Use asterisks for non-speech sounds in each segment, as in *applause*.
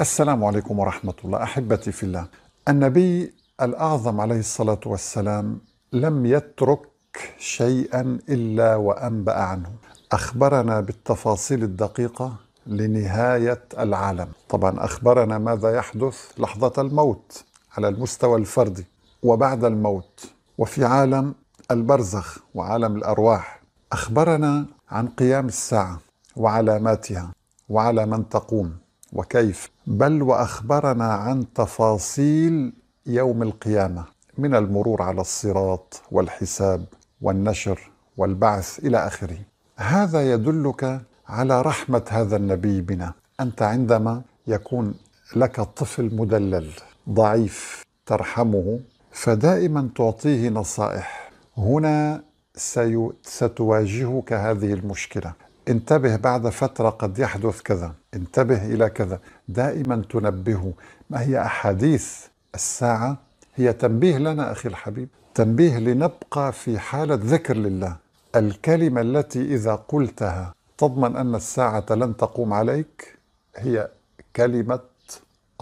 السلام عليكم ورحمة الله أحبتي في الله النبي الأعظم عليه الصلاة والسلام لم يترك شيئا إلا وأنبأ عنه أخبرنا بالتفاصيل الدقيقة لنهاية العالم طبعا أخبرنا ماذا يحدث لحظة الموت على المستوى الفردي وبعد الموت وفي عالم البرزخ وعالم الأرواح أخبرنا عن قيام الساعة وعلاماتها وعلى من تقوم وكيف بل واخبرنا عن تفاصيل يوم القيامه من المرور على الصراط والحساب والنشر والبعث الى اخره هذا يدلك على رحمه هذا النبي بنا انت عندما يكون لك طفل مدلل ضعيف ترحمه فدائما تعطيه نصائح هنا ستواجهك هذه المشكله انتبه بعد فترة قد يحدث كذا انتبه إلى كذا دائما تنبهه ما هي أحاديث الساعة هي تنبيه لنا أخي الحبيب تنبيه لنبقى في حالة ذكر لله الكلمة التي إذا قلتها تضمن أن الساعة لن تقوم عليك هي كلمة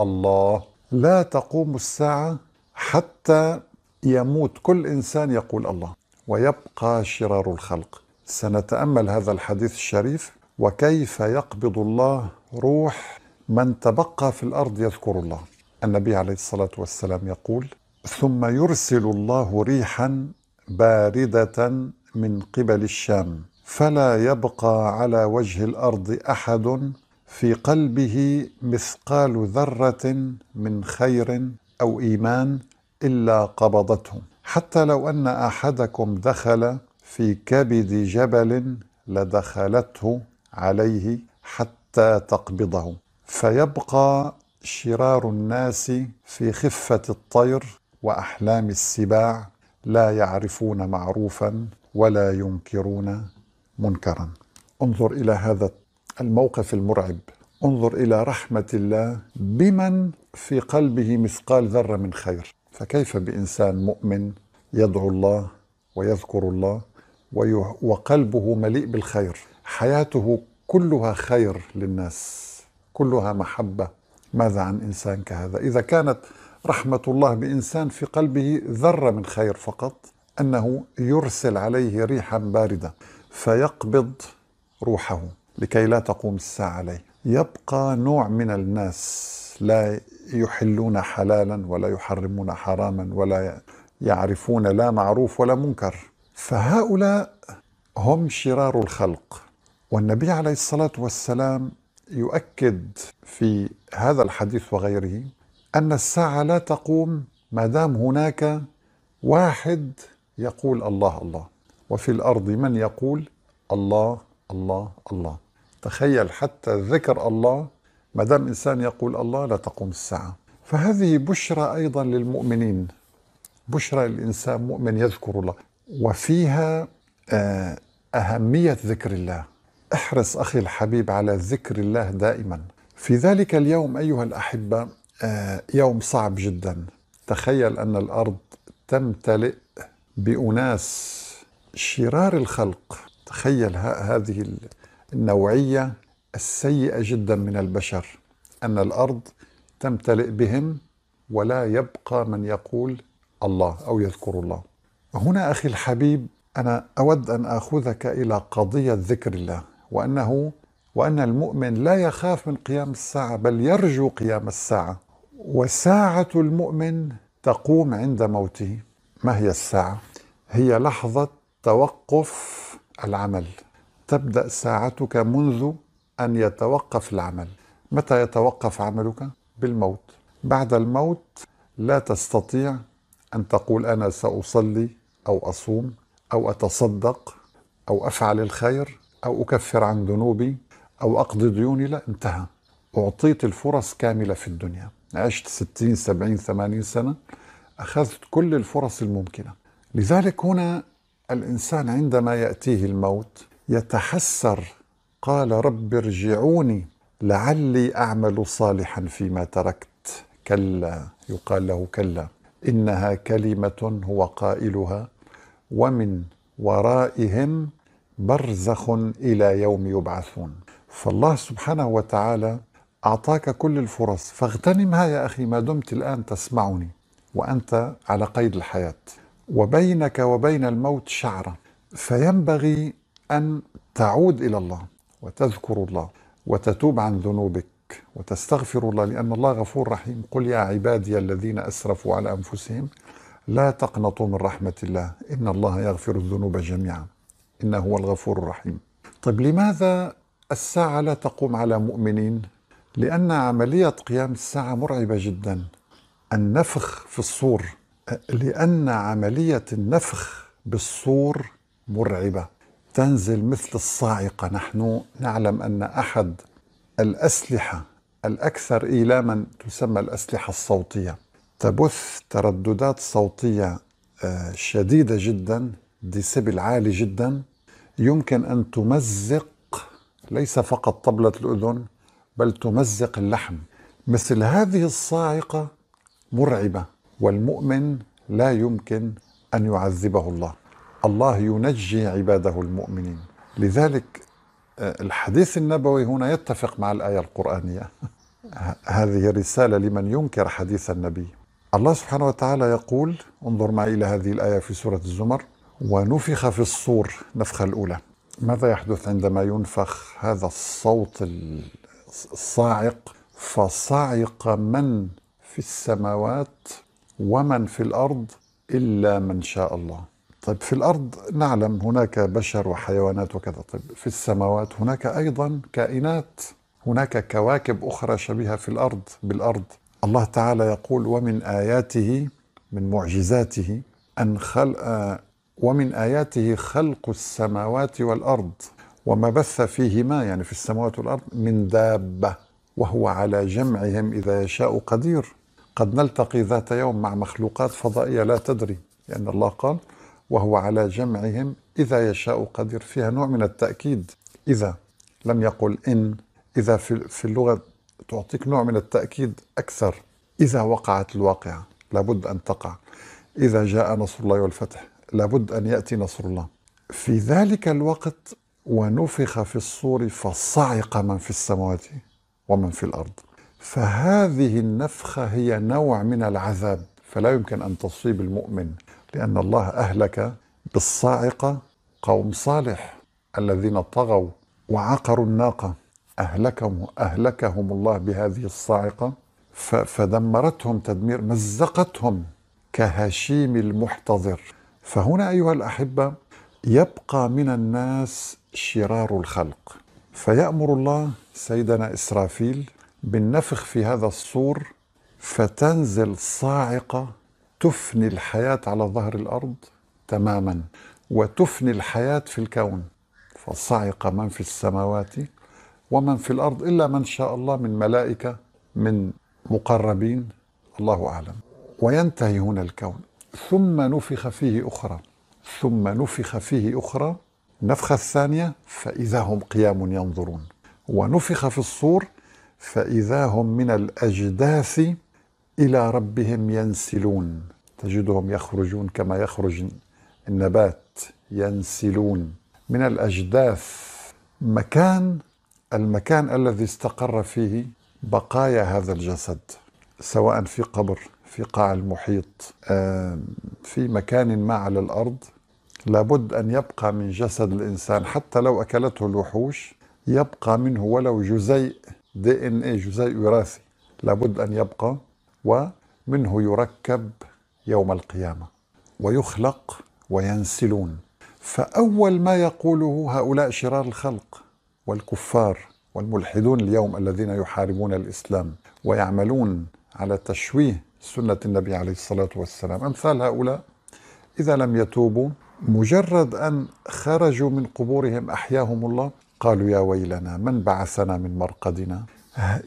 الله لا تقوم الساعة حتى يموت كل إنسان يقول الله ويبقى شرار الخلق سنتامل هذا الحديث الشريف وكيف يقبض الله روح من تبقى في الارض يذكر الله النبي عليه الصلاه والسلام يقول ثم يرسل الله ريحا بارده من قبل الشام فلا يبقى على وجه الارض احد في قلبه مثقال ذره من خير او ايمان الا قبضته حتى لو ان احدكم دخل في كبد جبل لدخلته عليه حتى تقبضه فيبقى شرار الناس في خفه الطير واحلام السباع لا يعرفون معروفا ولا ينكرون منكرا انظر الى هذا الموقف المرعب انظر الى رحمه الله بمن في قلبه مثقال ذره من خير فكيف بانسان مؤمن يدعو الله ويذكر الله وقلبه مليء بالخير حياته كلها خير للناس كلها محبه ماذا عن انسان كهذا اذا كانت رحمه الله بانسان في قلبه ذره من خير فقط انه يرسل عليه ريحا بارده فيقبض روحه لكي لا تقوم الساعه عليه يبقى نوع من الناس لا يحلون حلالا ولا يحرمون حراما ولا يعرفون لا معروف ولا منكر فهؤلاء هم شرار الخلق والنبي عليه الصلاه والسلام يؤكد في هذا الحديث وغيره ان الساعه لا تقوم ما دام هناك واحد يقول الله الله وفي الارض من يقول الله الله الله تخيل حتى ذكر الله ما دام انسان يقول الله لا تقوم الساعه فهذه بشرى ايضا للمؤمنين بشرى الانسان مؤمن يذكر الله وفيها آه، أهمية ذكر الله احرص أخي الحبيب على ذكر الله دائما في ذلك اليوم أيها الأحبة آه، يوم صعب جدا تخيل أن الأرض تمتلئ بأناس شرار الخلق تخيل هذه النوعية السيئة جدا من البشر أن الأرض تمتلئ بهم ولا يبقى من يقول الله أو يذكر الله هنا أخي الحبيب أنا أود أن آخذك إلى قضية ذكر الله وأنه وأن المؤمن لا يخاف من قيام الساعة بل يرجو قيام الساعة وساعة المؤمن تقوم عند موته ما هي الساعة؟ هي لحظة توقف العمل تبدأ ساعتك منذ أن يتوقف العمل متى يتوقف عملك؟ بالموت بعد الموت لا تستطيع أن تقول أنا سأصلي أو أصوم أو أتصدق أو أفعل الخير أو أكفر عن ذنوبي أو أقضي ديوني لا انتهى أعطيت الفرص كاملة في الدنيا عشت ستين سبعين ثمانين سنة أخذت كل الفرص الممكنة لذلك هنا الإنسان عندما يأتيه الموت يتحسر قال رب ارجعوني لعلي أعمل صالحا فيما تركت كلا يقال له كلا إنها كلمة هو قائلها ومن ورائهم برزخ الى يوم يبعثون فالله سبحانه وتعالى اعطاك كل الفرص فاغتنمها يا اخي ما دمت الان تسمعني وانت على قيد الحياه وبينك وبين الموت شعره فينبغي ان تعود الى الله وتذكر الله وتتوب عن ذنوبك وتستغفر الله لان الله غفور رحيم قل يا عبادي الذين اسرفوا على انفسهم لا تقنطوا من رحمة الله إن الله يغفر الذنوب جميعا إنه هو الغفور الرحيم طيب لماذا الساعة لا تقوم على مؤمنين لأن عملية قيام الساعة مرعبة جدا النفخ في الصور لأن عملية النفخ بالصور مرعبة تنزل مثل الصاعقة نحن نعلم أن أحد الأسلحة الأكثر إيلاما تسمى الأسلحة الصوتية تبث ترددات صوتية آه، شديدة جدا ديسيبل عالي جدا يمكن أن تمزق ليس فقط طبلة الأذن بل تمزق اللحم مثل هذه الصاعقة مرعبة والمؤمن لا يمكن أن يعذبه الله الله ينجي عباده المؤمنين لذلك آه، الحديث النبوي هنا يتفق مع الآية القرآنية *laughs* هذه رسالة لمن ينكر حديث النبي الله سبحانه وتعالى يقول انظر معي إلى هذه الآية في سورة الزمر ونفخ في الصور نفخة الأولى ماذا يحدث عندما ينفخ هذا الصوت الصاعق فصعق من في السماوات ومن في الأرض إلا من شاء الله طيب في الأرض نعلم هناك بشر وحيوانات وكذا طيب في السماوات هناك أيضا كائنات هناك كواكب أخرى شبيهة في الأرض بالأرض الله تعالى يقول ومن آياته من معجزاته أن خلق آه، ومن آياته خلق السماوات والأرض وما بث فيهما يعني في السماوات والأرض من دابة وهو على جمعهم إذا يشاء قدير قد نلتقي ذات يوم مع مخلوقات فضائية لا تدري لأن الله قال وهو على جمعهم إذا يشاء قدير فيها نوع من التأكيد إذا لم يقل إن إذا في اللغة تعطيك نوع من التأكيد أكثر إذا وقعت الواقعة لابد أن تقع إذا جاء نصر الله والفتح لابد أن يأتي نصر الله في ذلك الوقت ونفخ في الصور فصعق من في السماوات ومن في الأرض فهذه النفخة هي نوع من العذاب فلا يمكن أن تصيب المؤمن لأن الله أهلك بالصاعقة قوم صالح الذين طغوا وعقروا الناقة أهلكهم أهلكهم الله بهذه الصاعقة فدمرتهم تدمير مزقتهم كهشيم المحتضر فهنا أيها الأحبة يبقى من الناس شرار الخلق فيأمر الله سيدنا إسرافيل بالنفخ في هذا الصور فتنزل صاعقة تفني الحياة على ظهر الأرض تماما وتفني الحياة في الكون فصعق من في السماوات ومن في الارض الا من شاء الله من ملائكه من مقربين الله اعلم وينتهي هنا الكون ثم نفخ فيه اخرى ثم نفخ فيه اخرى النفخه الثانيه فاذا هم قيام ينظرون ونفخ في الصور فاذا هم من الاجداث الى ربهم ينسلون تجدهم يخرجون كما يخرج النبات ينسلون من الاجداث مكان المكان الذي استقر فيه بقايا هذا الجسد سواء في قبر في قاع المحيط في مكان ما على الارض لابد ان يبقى من جسد الانسان حتى لو اكلته الوحوش يبقى منه ولو جزيء دي ان اي جزيء وراثي لابد ان يبقى ومنه يركب يوم القيامه ويخلق وينسلون فاول ما يقوله هؤلاء شرار الخلق والكفار والملحدون اليوم الذين يحاربون الاسلام ويعملون على تشويه سنه النبي عليه الصلاه والسلام امثال هؤلاء اذا لم يتوبوا مجرد ان خرجوا من قبورهم احياهم الله قالوا يا ويلنا من بعثنا من مرقدنا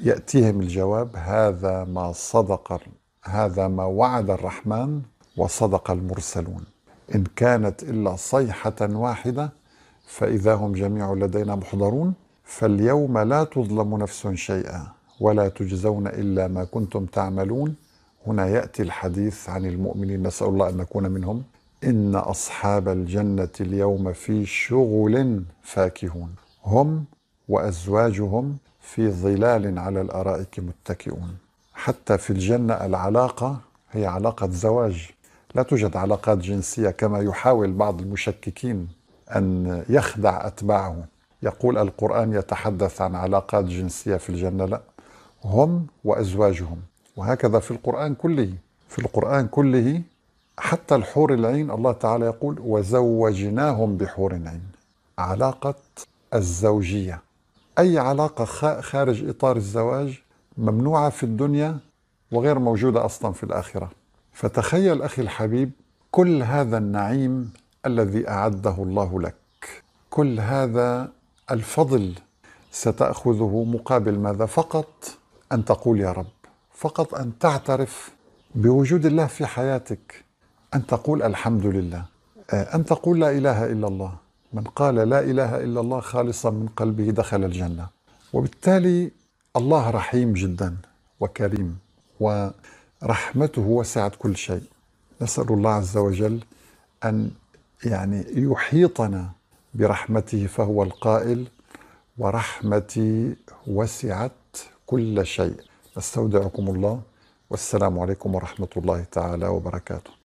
ياتيهم الجواب هذا ما صدق هذا ما وعد الرحمن وصدق المرسلون ان كانت الا صيحه واحده فإذا هم جميع لدينا محضرون فاليوم لا تظلم نفس شيئا ولا تجزون إلا ما كنتم تعملون هنا يأتي الحديث عن المؤمنين نسأل الله أن نكون منهم إن أصحاب الجنة اليوم في شغل فاكهون هم وأزواجهم في ظلال على الأرائك متكئون حتى في الجنة العلاقة هي علاقة زواج لا توجد علاقات جنسية كما يحاول بعض المشككين أن يخدع أتباعه يقول القرآن يتحدث عن علاقات جنسية في الجنة لا هم وأزواجهم وهكذا في القرآن كله في القرآن كله حتى الحور العين الله تعالى يقول وزوجناهم بحور عين علاقة الزوجية أي علاقة خارج إطار الزواج ممنوعة في الدنيا وغير موجودة أصلا في الآخرة فتخيل أخي الحبيب كل هذا النعيم الذي اعده الله لك كل هذا الفضل ستاخذه مقابل ماذا فقط ان تقول يا رب فقط ان تعترف بوجود الله في حياتك ان تقول الحمد لله آه، ان تقول لا اله الا الله من قال لا اله الا الله خالصا من قلبه دخل الجنه وبالتالي الله رحيم جدا وكريم ورحمته وسعت كل شيء نسال الله عز وجل ان يعني يحيطنا برحمته فهو القائل ورحمتي وسعت كل شيء استودعكم الله والسلام عليكم ورحمه الله تعالى وبركاته